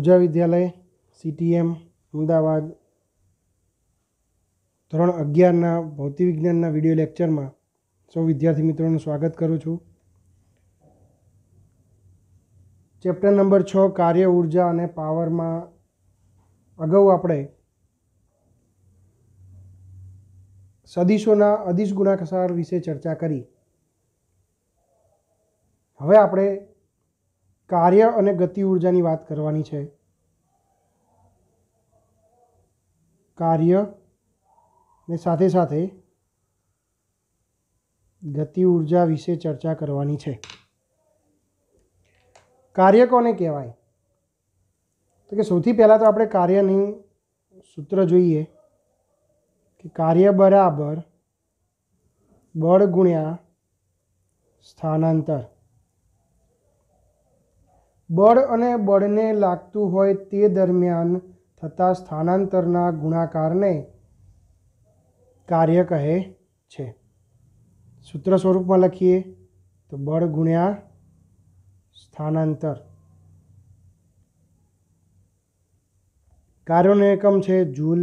પૂજા વિદ્યાલય CTM Ahmedabad ધોરણ અગિયારના ભૌતિક વિજ્ઞાનના વિડીયો લેક્ચરમાં સૌ વિદ્યાર્થી મિત્રોનું સ્વાગત કરું છું ચેપ્ટર નંબર છ કાર્ય ઉર્જા અને પાવરમાં અગાઉ આપણે સદીશોના અદિશ ગુણાકાર વિશે ચર્ચા કરી હવે આપણે કાર્ય અને ગતિ ઉર્જાની વાત કરવાની છે કાર્ય ને સાથે સાથે ગતિ ઉર્જા વિશે ચર્ચા કરવાની છે કાર્ય કોને કહેવાય તો કે સૌથી પહેલાં તો આપણે કાર્યની સૂત્ર જોઈએ કે કાર્ય બરાબર બળ ગુણ્યા સ્થાનાંતર બળ અને બળને લાગતું હોય તે દરમિયાન થતા સ્થાનાંતરના ગુણાકારને કાર્ય કહે છે સૂત્ર સ્વરૂપમાં લખીએ તો બળ ગુણ્યા સ્થાનાંતર કાર્યોનો એકમ છે જૂલ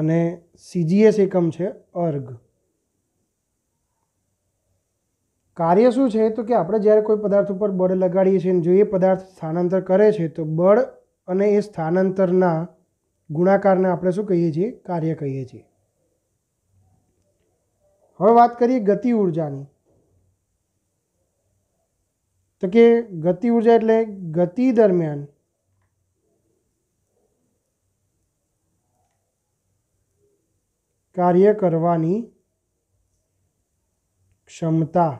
અને સીજીએસ એકમ છે અર્ગ કાર્ય શું છે તો કે આપણે જ્યારે કોઈ પદાર્થ ઉપર બળ લગાડીએ છીએ અને જો એ પદાર્થ સ્થાનાંતર કરે છે તો બળ અને એ સ્થાનાંતરના ગુણાકારને આપણે શું કહીએ છીએ કાર્ય કહીએ છીએ હવે વાત કરીએ ગતિ ઉર્જાની તો કે ગતિ ઉર્જા એટલે ગતિ દરમિયાન કાર્ય કરવાની ક્ષમતા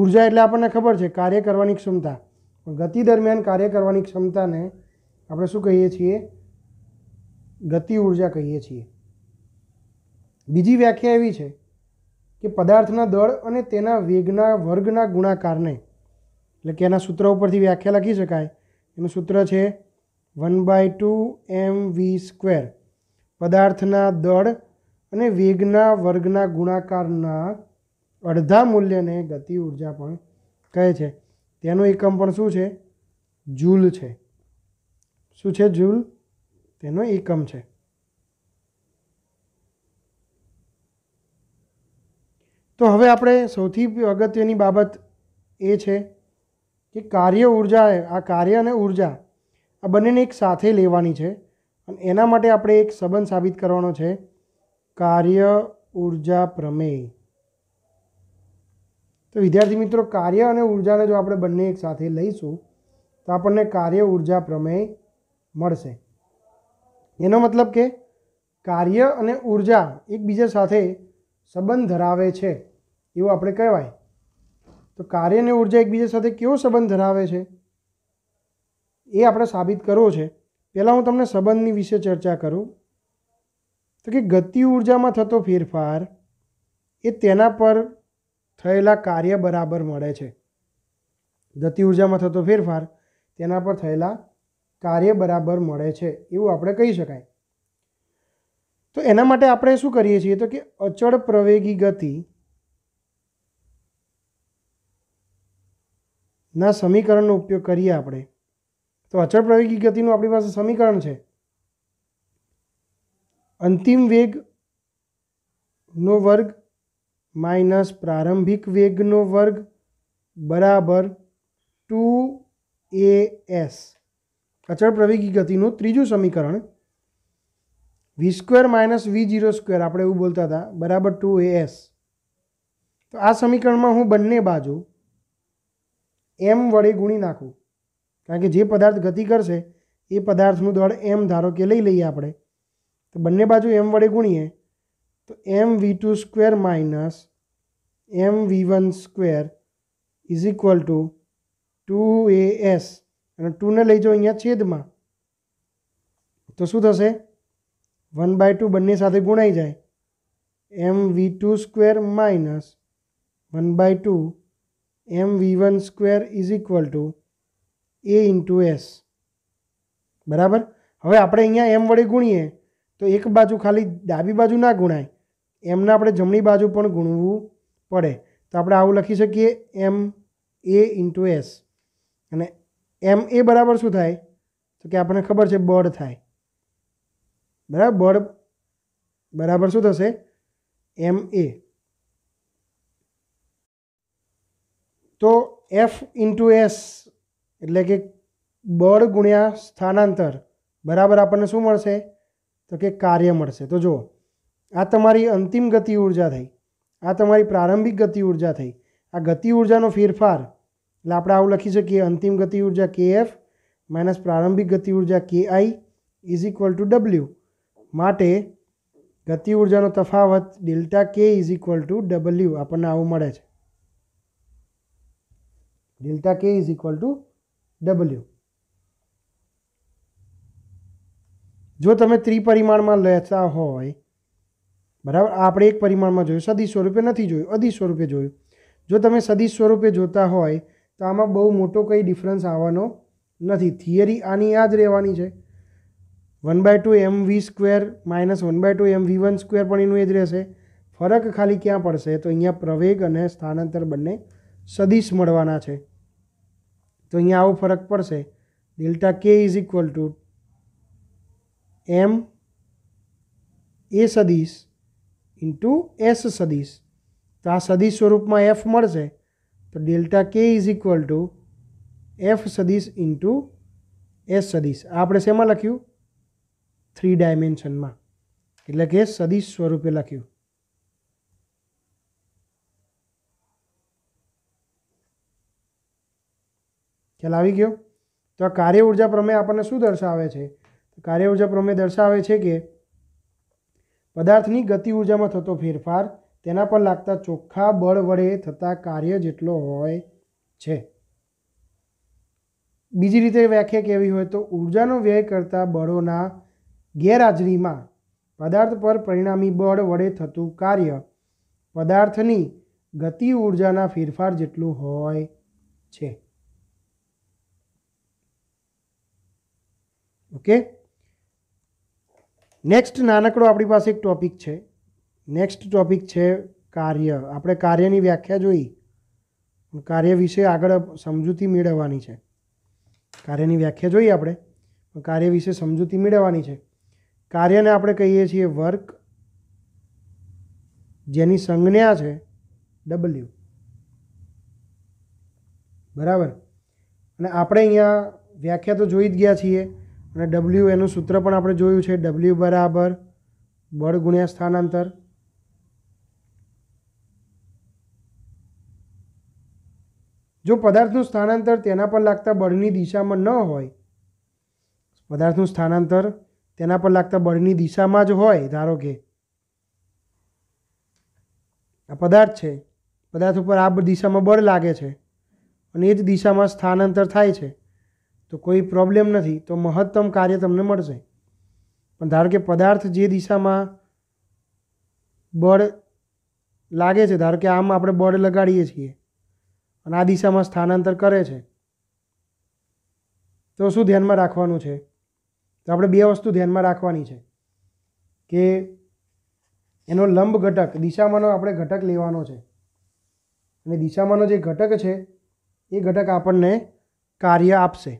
ઉર્જા એટલે આપણને ખબર છે કાર્ય કરવાની ક્ષમતા ગતિ દરમિયાન કાર્ય કરવાની ક્ષમતાને આપણે શું કહીએ છીએ ગતિ ઉર્જા કહીએ છીએ બીજી વ્યાખ્યા એવી છે કે પદાર્થના દળ અને તેના વેગના વર્ગના ગુણાકારને એટલે કે એના સૂત્ર ઉપરથી વ્યાખ્યા લખી શકાય એનું સૂત્ર છે one by two M V square પદાર્થના દળ અને વેગના વર્ગના ગુણાકારના અડધા મૂલ્યને ગતિ ઉર્જા પણ કહે છે તેનો એકમ પણ શું છે જૂલ છે શું છે જૂલ તેનો એકમ છે તો હવે આપણે સૌથી અગત્યની બાબત એ છે કે કાર્ય ઉર્જા આ કાર્ય અને ઉર્જા આ બંનેને એક સાથે લેવાની છે અને એના માટે આપણે એક સંબંધ સાબિત કરવાનો છે કાર્ય ઉર્જા પ્રમેય તો વિદ્યાર્થી મિત્રો કાર્ય અને ઉર્જાને જો આપણે બંને એક સાથે લઈશું તો આપણને કાર્ય ઉર્જા પ્રમેય મળશે એનો મતલબ કે કાર્ય અને ઉર્જા એકબીજા સાથે સંબંધ ધરાવે છે એવું આપણે કહેવાય તો કાર્ય અને ઉર્જા એકબીજા સાથે કેવો સંબંધ ધરાવે છે એ આપણે સાબિત કરવો છે પહેલાં હું તમને સંબંધની વિશે ચર્ચા કરું તો કે ગતિ ઉર્જામાં થતો ફેરફાર એ તેના પર થયેલા કાર્ય બરાબર મળે છે ગતિ ઉર્જામાં થતો ફેરફાર તેના પર થયેલા કાર્ય બરાબર મળે છે એવું આપણે કહી શકાય તો એના માટે આપણે શું કરીએ છીએ તો કે અચળ પ્રવેગી ગતિ ના સમીકરણનો ઉપયોગ કરીએ આપણે તો અચળ પ્રાયોગિક ગતિનું આપણી પાસે સમીકરણ છે અંતિમ વેગનો વર્ગ માઇનસ પ્રારંભિક વેગનો વર્ગ બરાબર ટુ એ એસ અચળ પ્રવેગી ગતિનું ત્રીજું સમીકરણ v square minus v zero square આપણે એવું બોલતા હતા બરાબર ટુ એ એસ તો આ સમીકરણમાં હું બંને બાજુ એમ વડે ગુણી નાખું કારણ કે જે પદાર્થ ગતિ કરશે એ પદાર્થનું દળ એમ ધારો કે લઈ લઈએ આપણે તો બંને બાજુ એમ વડે ગુણીએ તો m V two square minus m V one square is equal to two a s અને ટુને લઈ જાઓ અહીંયા છેદમાં તો શું થશે વન બાય ટુ બંને સાથે ગુણાઈ જાય M V two square minus one by two M V one square is equal to A into S બરાબર હવે આપણે અહીંયા એમ વડે ગુણીએ તો એક બાજુ ખાલી ડાબી બાજુ ના ગુણાય એમને આપણે જમણી બાજુ પણ ગુણવું પડે તો આપણે આવું લખી શકીએ એમ એ ઇન્ટુ એસ અને એમ એ બરાબર શું થાય તો કે આપણને ખબર છે બળ થાય બરાબર બળ બરાબર શું થશે એમ એ તો એફ ઇન્ટુ એસ એટલે કે બળ ગુણ્યા સ્થાનાંતર બરાબર આપણને શું મળશે તો કે કાર્ય મળશે તો જુઓ આ તમારી અંતિમ ગતિ ઉર્જા થઈ આ તમારી પ્રારંભિક ગતિ ઉર્જા થઈ આ ગતિ ઉર્જાનો ફેરફાર એટલે આપણે આવું લખી શકીએ અંતિમ ગતિ ઉર્જા કે એફ માઇનસ પ્રારંભિક ગતિ ઉર્જા K I is equal to W માટે ગતિ ઉર્જાનો તફાવત ડેલ્ટા કે ઇઝ ઇક્વલ ટુ ડબલ્યુ આપણને આવું મળે છે ડેલ્ટા કે ઇઝ ઇક્વલ ટુ ડબલ્યુ જો તમે ત્રિપરિમાણમાં લેતા હોય બરાબર આપણે એક પરિમાણમાં જોયું સદીશ સ્વરૂપે નથી જોયું અધિ સ્વરૂપે જોયું જો તમે સદીશ સ્વરૂપે જોતા હોય તો આમાં બહુ મોટો કંઈ ડિફરન્સ આવવાનો નથી થિયરી આની યાદ રહેવાની છે one by two M V square minus one by two M V one square પણ એનું એ જ રહેશે ફરક ખાલી ક્યાં પડશે તો અહીંયા પ્રવેગ અને સ્થાનાંતર બંને સદીશ મળવાના છે तो अँ फरक पड़ से delta K is equal to M A सदीश इंटू एस सदीश तो आ सदीश स्वरूप में एफ मैसे तो delta K is equal to F सदीश इंटू एस सदीश आप लख्यू थ्री डायमेंशन में एट के सदीश स्वरूपे लख्यू ખ્યાલ આવી ગયો તો આ કાર્ય ઉર્જા પ્રમેય આપણને શું દર્શાવે છે કાર્ય ઉર્જા પ્રમેય દર્શાવે છે કે પદાર્થની ગતિ ઉર્જામાં થતો ફેરફાર તેના પર લાગતા ચોખ્ખા બળ વડે થતા કાર્ય જેટલો હોય છે બીજી રીતે વ્યાખ્યા કહેવી હોય તો ઉર્જાનો વ્યય કરતા બળોના ગેરહાજરીમાં પદાર્થ પર પરિણામી બળ વડે થતું કાર્ય પદાર્થની ગતિ ઉર્જાના ફેરફાર જેટલું હોય છે ઓકે નેક્સ્ટ નાનકડો આપણી પાસે એક ટોપિક છે નેક્સ્ટ ટોપિક છે કાર્ય આપણે કાર્યની વ્યાખ્યા જોઈ કાર્ય વિશે આગળ સમજૂતી મેળવવાની છે કાર્યની વ્યાખ્યા જોઈ આપણે કાર્ય વિશે સમજૂતી મેળવવાની છે કાર્યને આપણે કહીએ છીએ વર્ક જેની સંજ્ઞા છે ડબલ્યુ બરાબર અને આપણે અહીંયા વ્યાખ્યા તો જોઈ જ ગયા છીએ અને ડબલ્યુ એનું સૂત્ર પણ આપણે જોયું છે ડબલ્યુ બરાબર બળ ગુણ્યા સ્થાનાંતર જો પદાર્થનું સ્થાનાંતર તેના પર લાગતા બળની દિશામાં ન હોય પદાર્થનું સ્થાનાંતર તેના પર લાગતા બળની દિશામાં જ હોય ધારો કે આ પદાર્થ છે પદાર્થ ઉપર આ દિશામાં બળ લાગે છે અને એ જ દિશામાં સ્થાનાંતર થાય છે તો કોઈ પ્રોબ્લેમ નથી તો મહત્તમ કાર્ય તમને મળશે પણ ધારો કે પદાર્થ જે દિશામાં બળ લાગે છે ધારો કે આમ આપણે બળ લગાડીએ છીએ અને આ દિશામાં સ્થાનાંતર કરે છે તો શું ધ્યાનમાં રાખવાનું છે તો આપણે બે વસ્તુ ધ્યાનમાં રાખવાની છે કે એનો લંબ ઘટક દિશામાંનો આપણે ઘટક લેવાનો છે અને દિશામાંનો જે ઘટક છે એ ઘટક આપણને કાર્ય આપશે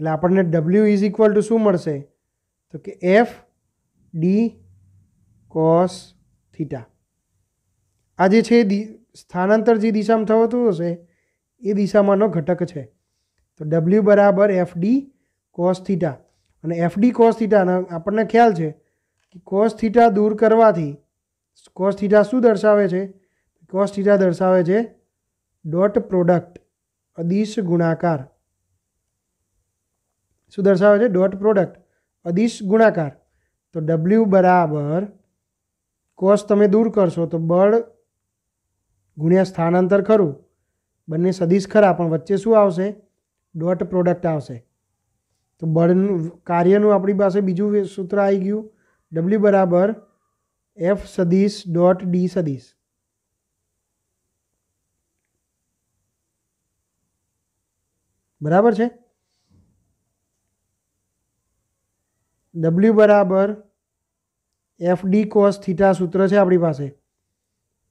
એટલે આપણને ડબલ્યુ ઇઝ ઇક્વલ ટુ શું મળશે તો કે એફ ડી કોસ થીટા આ જે છે એ સ્થાનાંતર જે દિશામાં થતું હશે એ દિશામાંનો ઘટક છે તો ડબલ્યુ બરાબર એફ ડી કોસ થીટા અને એફ ડી કોસ થીટાના આપણને ખ્યાલ છે કે કોસ થીટા દૂર કરવાથી કોસ થીટા શું દર્શાવે છે કોસ થીટા દર્શાવે છે ડોટ પ્રોડક્ટ અદિશ ગુણાકાર શું દર્શાવે છે ડોટ પ્રોડક્ટ અદિશ ગુણાકાર તો ડબલ્યુ બરાબર કોસ તમે દૂર કરશો તો બળ ગુણ્યા સ્થાનાંતર ખરું બંને સદીશ ખરા પણ વચ્ચે શું આવશે ડોટ પ્રોડક્ટ આવશે તો બળનું કાર્યનું આપણી પાસે બીજું સૂત્ર આવી ગયું ડબલ્યુ બરાબર એફ સદીશ ડોટ ડી સદીશ બરાબર છે ડબલ્યુ બરાબર એફ ડી કોસ થીટા સૂત્ર છે આપણી પાસે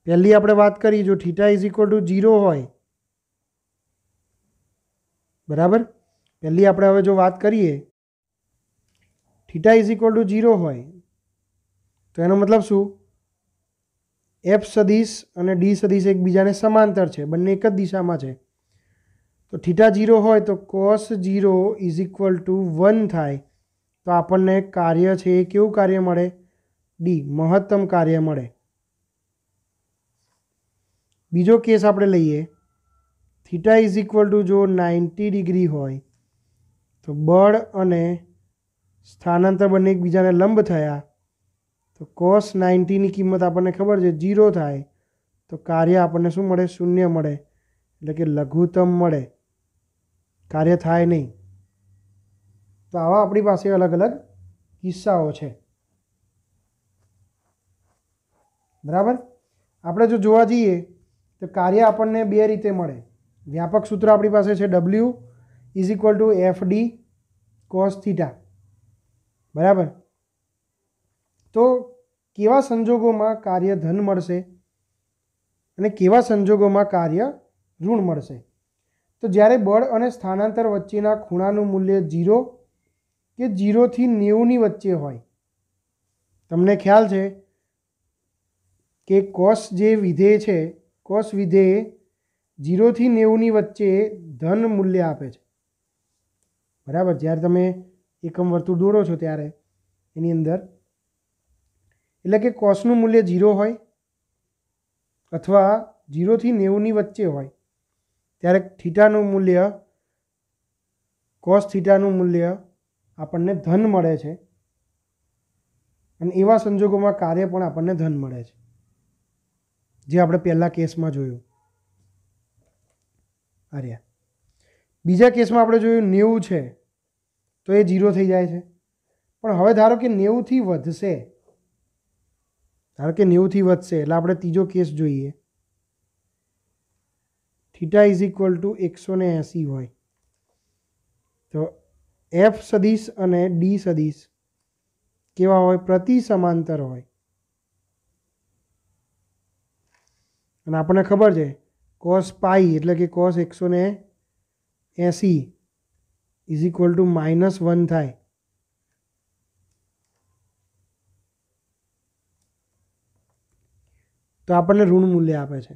પહેલી આપણે વાત કરી જો theta is equal to zero હોય બરાબર પહેલી આપણે હવે જો વાત કરીએ theta is equal to zero હોય તો એનો મતલબ શું એફ સદીશ અને ડી સદીશ એકબીજાને સમાંતર છે બંને એક જ દિશામાં છે તો થીટા ઝીરો હોય તો cos zero is equal to one થાય તો આપણને કાર્ય છે એ કેવું કાર્ય મળે ડી મહત્તમ કાર્ય મળે બીજો કેસ આપણે લઈએ થીટા ઇઝ ઇક્વલ ટુ જો નાઇન્ટી ડિગ્રી હોય તો બળ અને સ્થાનાંતર બંને એકબીજાને લંબ થયા તો કોસ નાઇન્ટીની કિંમત આપણને ખબર છે ઝીરો થાય તો કાર્ય આપણને શું મળે શૂન્ય મળે એટલે કે લઘુત્તમ મળે કાર્ય થાય નહીં તો આવા આપણી પાસે અલગ અલગ કિસ્સાઓ છે બરાબર આપણે જો જોવા જઈએ તો કાર્ય આપણને બે રીતે મળે વ્યાપક સૂત્ર આપણી પાસે છે W is equal to F D cos theta બરાબર તો કેવા સંજોગોમાં કાર્ય ધન મળશે અને કેવા સંજોગોમાં કાર્ય ઋણ મળશે તો જ્યારે બળ અને સ્થાનાંતર વચ્ચેના ખૂણાનું મૂલ્ય ઝીરો કે જીરોથી નેવુંની વચ્ચે હોય તમને ખ્યાલ છે કે કોસ જે વિધેય છે કોસ વિધેય જીરોથી નેવુંની વચ્ચે ધન મૂલ્ય આપે છે બરાબર જ્યારે તમે એકમ વર્તુળ દોરો છો ત્યારે એની અંદર એટલે કે કોસનું મૂલ્ય ઝીરો હોય અથવા ઝીરોથી નેવુંની વચ્ચે હોય ત્યારે થીટાનું મૂલ્ય કોસ થીટાનું મૂલ્ય આપણને ધન મળે છે અને એવા સંજોગોમાં કાર્ય પણ આપણને ધન મળે છે જે આપણે પહેલાં કેસમાં જોયું અરે બીજા કેસમાં આપણે જોયું નેવું છે તો એ ઝીરો થઈ જાય છે પણ હવે ધારો કે નેવુંથી વધશે ધારો કે નેવુંથી વધશે એટલે આપણે ત્રીજો કેસ જોઈએ થીટા ઇઝ ઇક્વલ ટુ એકસો ને એંસી હોય તો એફ સદીશ અને ડી સદીશ કેવા હોય પ્રતિ સમાંતર હોય અને આપણને ખબર છે કોસ પાઈ એટલે કે કોસ એકસો ને એંસી is equal to minus one થાય તો આપણને ઋણ મૂલ્ય આપે છે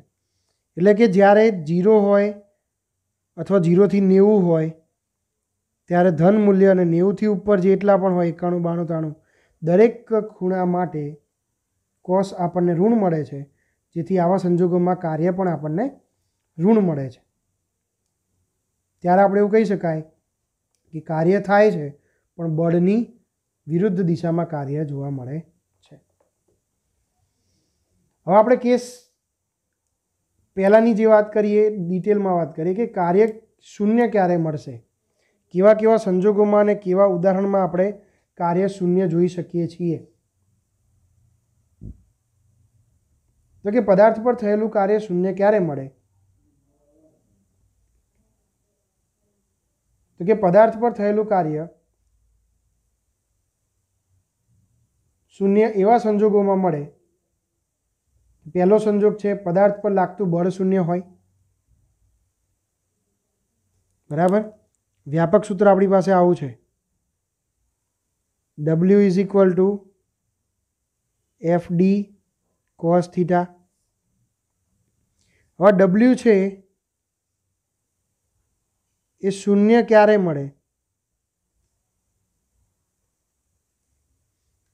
એટલે કે જ્યારે જીરો હોય અથવા જીરોથી નેવું હોય ત્યારે ધન મૂલ્ય અને નેવુંથી ઉપર જેટલા પણ હોય એકાણું બાણું તાણું દરેક ખૂણા માટે કોષ આપણને ઋણ મળે છે જેથી આવા સંજોગોમાં કાર્ય પણ આપણને ઋણ મળે છે ત્યારે આપણે એવું કહી શકાય કે કાર્ય થાય છે પણ બળની વિરુદ્ધ દિશામાં કાર્ય જોવા મળે છે હવે આપણે કેસ પહેલાંની જે વાત કરીએ ડિટેલમાં વાત કરીએ કે કાર્ય શૂન્ય ક્યારે મળશે કેવા કેવા સંજોગોમાં અને કેવા ઉદાહરણમાં આપણે કાર્ય શૂન્ય જોઈ શકીએ છીએ તો કે પદાર્થ પર થયેલું કાર્ય શૂન્ય ક્યારે મળે તો કે પદાર્થ પર થયેલું કાર્ય શૂન્ય એવા સંજોગોમાં મળે પહેલો સંજોગ છે પદાર્થ પર લાગતું બળ શૂન્ય હોય બરાબર વ્યાપક સૂત્ર આપણી પાસે આવું છે W is equal to F D cos theta હવે ડબલ્યુ છે એ શૂન્ય ક્યારે મળે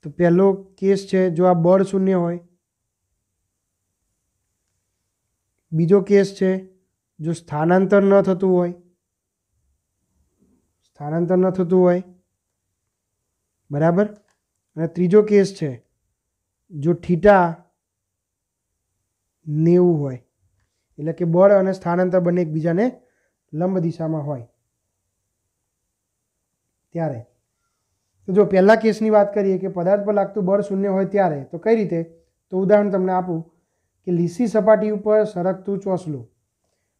તો પહેલો કેસ છે જો આ બળ શૂન્ય હોય બીજો કેસ છે જો સ્થાનાંતર ન થતું હોય સ્થાનાંતર ન થતું હોય બરાબર અને ત્રીજો કેસ છે જો થીટા નેવું હોય એટલે કે બળ અને સ્થાનાંતર બંને એકબીજાને લંબ દિશામાં હોય ત્યારે તો જો પહેલા કેસની વાત કરીએ કે પદાર્થ પર લાગતું બળ શૂન્ય હોય ત્યારે તો કઈ રીતે તો ઉદાહરણ તમને આપું કે લીસી સપાટી ઉપર સરકતું ચોસલું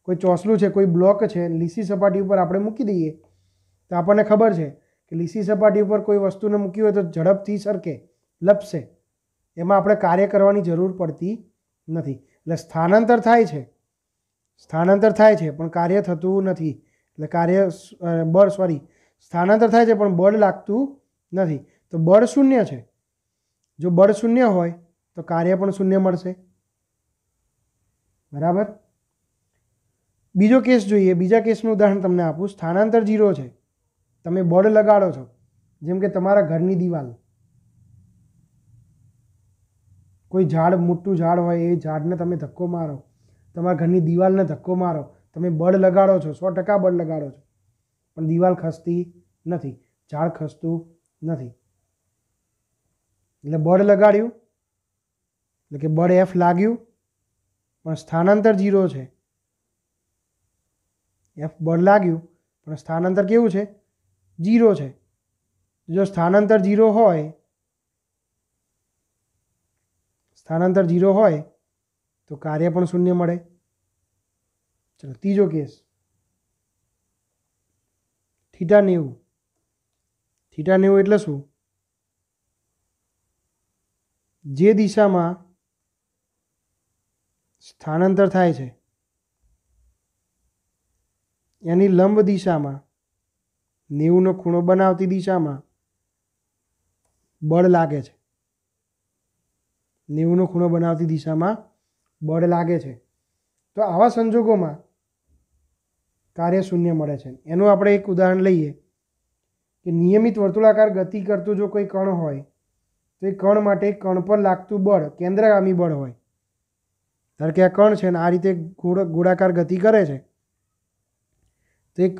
કોઈ ચોસલું છે કોઈ બ્લોક છે લીસી સપાટી ઉપર આપણે મૂકી દઈએ તો આપણને ખબર છે કે લીસી સપાટી ઉપર કોઈ વસ્તુને મૂકી હોય તો ઝડપથી સરકે લપસે એમાં આપણે કાર્ય કરવાની જરૂર પડતી નથી એટલે સ્થાનાંતર થાય છે સ્થાનાંતર થાય છે પણ કાર્ય થતું નથી એટલે કાર્ય બળ સોરી સ્થાનાંતર થાય છે પણ બળ લાગતું નથી તો બળ શૂન્ય છે જો બળ શૂન્ય હોય તો કાર્ય પણ શૂન્ય મળશે બરાબર બીજો કેસ જોઈએ બીજા કેસનું ઉદાહરણ તમને આપું સ્થાનાંતર જીરો છે તમે બોર્ડ લગાડો છો જેમ કે તમારા ઘરની દિવાલ કોઈ ઝાડ મોટું ઝાડ હોય એ ઝાડને તમે ધક્કો મારો તમારા ઘરની દિવાલને ધક્કો મારો તમે બળ લગાડો છો સો ટકા બળ લગાડો છો પણ દિવાલ ખસતી નથી ઝાડ ખસતું નથી એટલે બળ લગાડ્યું એટલે કે બળ એફ લાગ્યું પણ સ્થાનાંતર જીરો છે એફ બળ લાગ્યું પણ સ્થાનાંતર કેવું છે જીરો છે જો સ્થાનાંતર જીરો હોય સ્થાનાંતર જીરો હોય તો કાર્ય પણ શૂન્ય મળે ચલો ત્રીજો કેસ થીટા નેવું થીટા નેવું એટલે શું જે દિશામાં સ્થાનાંતર થાય છે એની લંબ દિશામાં નેવુંનો ખૂણો બનાવતી દિશામાં બળ લાગે છે નેવુંનો ખૂણો બનાવતી દિશામાં બળ લાગે છે તો આવા સંજોગોમાં કાર્ય શૂન્ય મળે છે એનું આપણે એક ઉદાહરણ લઈએ કે નિયમિત વર્તુળાકાર ગતિ કરતું જો કોઈ કણ હોય તો એ કણ માટે કણ પર લાગતું બળ કેન્દ્રગામી બળ હોય ધારો કે આ કણ છે ને આ રીતે ગોળાકાર ગતિ કરે છે તો એક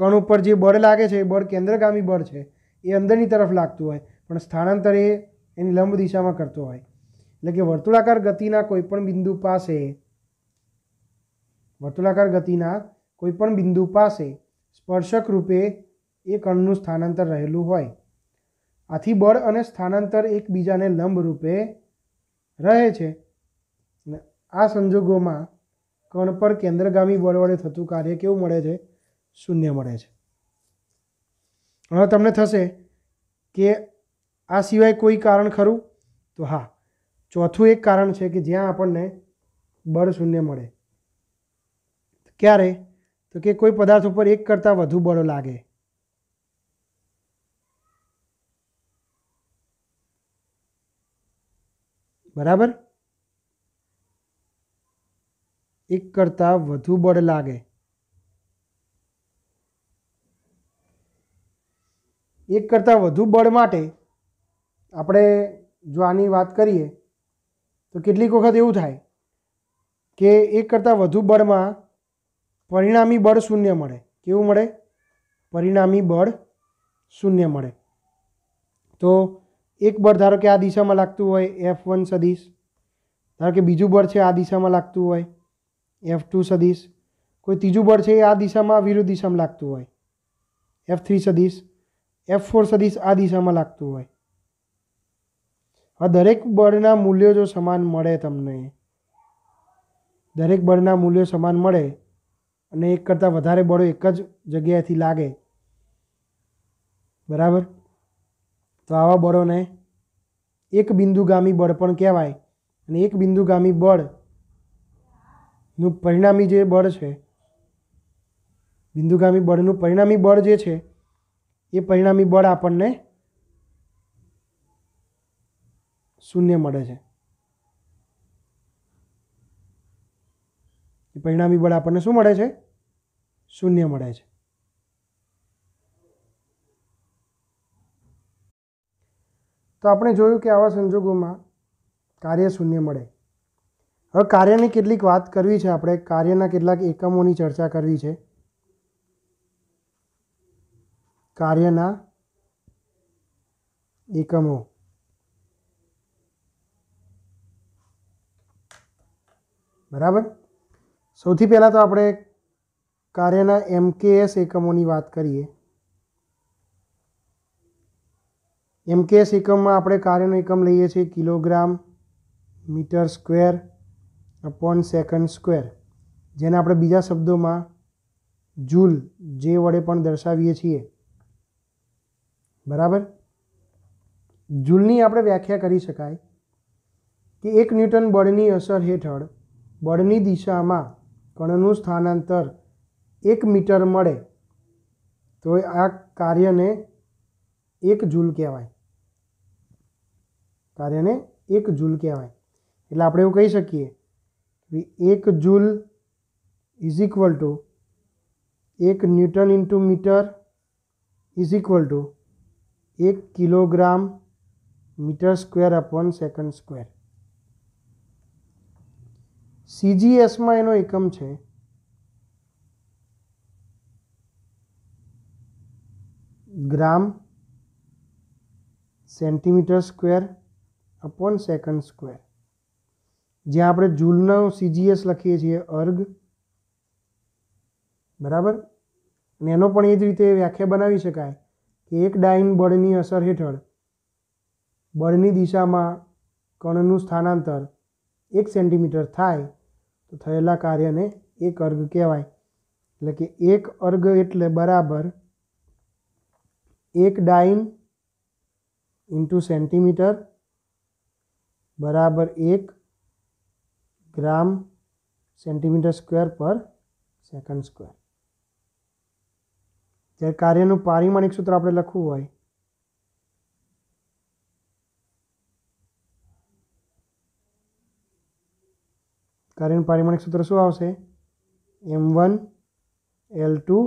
કણ ઉપર જે બળ લાગે છે એ બળ કેન્દ્રગામી બળ છે એ અંદરની તરફ લાગતું હોય પણ સ્થાનાંતર એ એની લંબ દિશામાં કરતો હોય એટલે કે વર્તુળાકાર ગતિના કોઈપણ બિંદુ પાસે વર્તુળાકાર ગતિના કોઈપણ બિંદુ પાસે સ્પર્શક રૂપે એ કણનું સ્થાનાંતર રહેલું હોય આથી બળ અને સ્થાનાંતર એકબીજાને લંબ રૂપે રહે છે આ સંજોગોમાં કણ પર કેન્દ્રગામી બળ વડે થતું કાર્ય કેવું મળે છે શૂન્ય મળે છે હવે તમને થશે કે આ સિવાય કોઈ કારણ ખરું તો હા ચોથું એક કારણ છે કે જ્યાં આપણને બળ શૂન્ય મળે ક્યારે તો કે કોઈ પદાર્થ ઉપર એક કરતાં વધુ બળ લાગે બરાબર એક કરતાં વધુ બળ લાગે એક કરતાં વધુ બળ માટે આપણે જો આની વાત કરીએ તો કેટલીક વખત એવું થાય કે એક કરતાં વધુ બળમાં પરિણામી બળ શૂન્ય મળે કેવું મળે પરિણામી બળ શૂન્ય મળે તો એક બળ ધારો કે આ દિશામાં લાગતું હોય એફ વન સદીશ ધારો કે બીજું બળ છે આ દિશામાં લાગતું હોય એફ ટુ સદીશ કોઈ ત્રીજું બળ છે એ આ દિશામાં વિરુદ્ધ દિશામાં લાગતું હોય એફ થ્રી સદીશ એફ ફોર સદીશ આ દિશામાં લાગતું હોય આ દરેક બળના મૂલ્યો જો સમાન મળે તમને દરેક બળના મૂલ્યો સમાન મળે અને એક કરતાં વધારે બળો એક જ જગ્યાએથી લાગે બરાબર તો આવા બળોને એક બિંદુગામી બળ પણ કહેવાય અને એક બિંદુગામી બળનું પરિણામી જે બળ છે બિંદુગામી બળનું પરિણામી બળ જે છે એ પરિણામી બળ આપણને શૂન્ય મળે છે એ પરિણામી બળ આપણને શું મળે છે શૂન્ય મળે છે તો આપણે જોયું કે આવા સંજોગોમાં કાર્ય શૂન્ય મળે હવે કાર્યની કેટલીક વાત કરવી છે આપણે કાર્યના કેટલાક એકમોની ચર્ચા કરવી છે કાર્યના એકમો બરાબર સૌથી પહેલાં તો આપણે કાર્યના એમકેએસ એકમોની વાત કરીએ એમકેએસ એકમમાં આપણે કાર્યનો એકમ લઈએ છીએ kilogram metre square upon second square જેને આપણે બીજા શબ્દોમાં જૂલ જે વડે પણ દર્શાવીએ છીએ બરાબર જૂલની આપણે વ્યાખ્યા કરી શકાય કે એક ન્યૂટન બળની અસર હેઠળ બળની દિશામાં કણનું સ્થાનાંતર એક મીટર મળે તો આ કાર્યને એક જૂલ કહેવાય કાર્યને એક જૂલ કહેવાય એટલે આપણે એવું કહી શકીએ કે એક જૂલ ઇઝ ઇક્વલ ટુ એક newton into metre is equal to એક kilogram metre square upon second square સીજીએસમાં એનો એકમ છે gram centimetre square upon second square જ્યાં આપણે જૂલનો સીજીએસ લખીએ છીએ અર્ગ બરાબર અને એનો પણ એ જ રીતે વ્યાખ્યા બનાવી શકાય એક ડાઈન બળની અસર હેઠળ બળની દિશામાં કણનું સ્થાનાંતર એક સેન્ટીમીટર થાય તો થયેલા કાર્યને એક અર્ગ કહેવાય એટલે કે એક અર્ગ એટલે બરાબર એક ડાઈન ઇન્ટુ સેન્ટીમીટર બરાબર એક ગ્રામ સેન્ટીમીટર સ્ક્વેર પર સેકન્ડ સ્ક્વેર જ્યારે કાર્યનું પારિમાણિક સૂત્ર આપણે લખવું હોય કાર્યનું પારિમાણિક સૂત્ર શું આવશે M one L two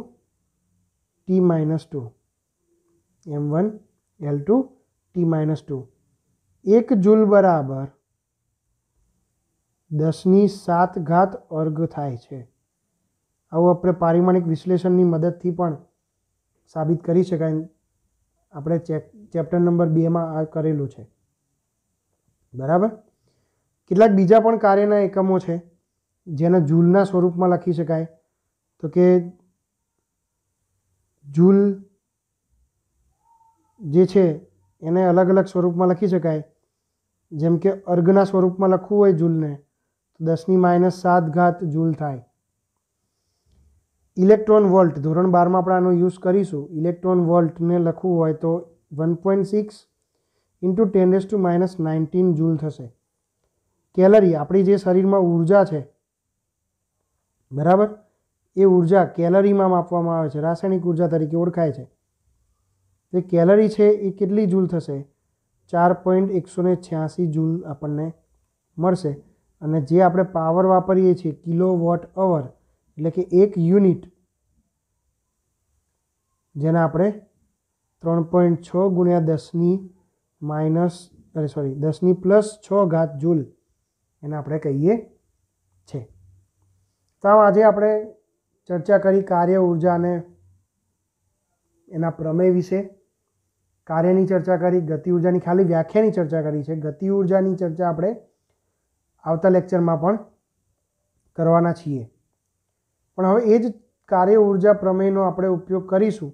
T minus two M one L two T minus two એક જૂલ બરાબર દસની સાત ઘાત અર્ઘ થાય છે આવું આપણે પારિમાણિક વિશ્લેષણની મદદથી પણ સાબિત કરી શકાય આપણે ચેક ચેપ્ટર નંબર બેમાં આ કરેલું છે બરાબર કેટલાક બીજા પણ કાર્યના એકમો છે જેના જૂલના સ્વરૂપમાં લખી શકાય તો કે જૂલ જે છે એને અલગ અલગ સ્વરૂપમાં લખી શકાય જેમ કે અર્ઘના સ્વરૂપમાં લખવું હોય જૂલને તો દસની માઇનસ સાત ઘાત જૂલ થાય ઇલેક્ટ્રોન વોલ્ટ ધોરણ બારમાં આપણે આનો યુઝ કરીશું ઇલેક્ટ્રોન વોલ્ટને લખવું હોય તો one point six into ten એસ ટુ માઇનસ નાઇન્ટીન જૂલ થશે કેલરી આપણી જે શરીરમાં ઉર્જા છે બરાબર એ ઉર્જા કેલરીમાં માપવામાં આવે છે રાસાયણિક ઉર્જા તરીકે ઓળખાય છે તે કેલરી છે એ કેટલી જૂલ થશે ચાર પોઈન્ટ એકસો ને છ્યાસી જૂલ આપણને મળશે અને જે આપણે પાવર વાપરીએ છીએ કિલો વોટ અવર એટલે કે એક યુનિટ જેને આપણે ત્રણ પોઈન્ટ છ ગુણ્યા દસની માઇનસ અરે સોરી દસની પ્લસ છ ઘાત જૂલ એને આપણે કહીએ છે તો આજે આપણે ચર્ચા કરી કાર્ય ઉર્જા એના પ્રમેય વિશે કાર્યની ચર્ચા કરી ગતિ ઉર્જાની ખાલી વ્યાખ્યાની ચર્ચા કરી છે ગતિ ઉર્જાની ચર્ચા આપણે આવતા લેક્ચરમાં પણ કરવાના છીએ પણ હવે એ જ કાર્ય ઉર્જા પ્રમેયનો આપણે ઉપયોગ કરીશું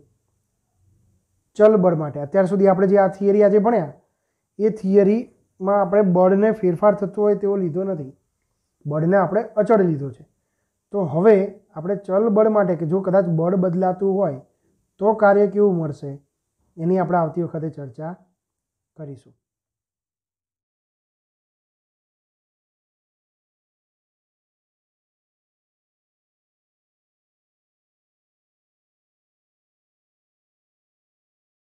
ચલબળ માટે અત્યાર સુધી આપણે જે આ થિયરી આજે ભણ્યા એ થિયરીમાં આપણે બળને ફેરફાર થતો હોય તેવો લીધો નથી બળને આપણે અચળ લીધો છે તો હવે આપણે ચલ બળ માટે કે જો કદાચ બળ બદલાતું હોય તો કાર્ય કેવું મળશે એની આપણે આવતી વખતે ચર્ચા કરીશું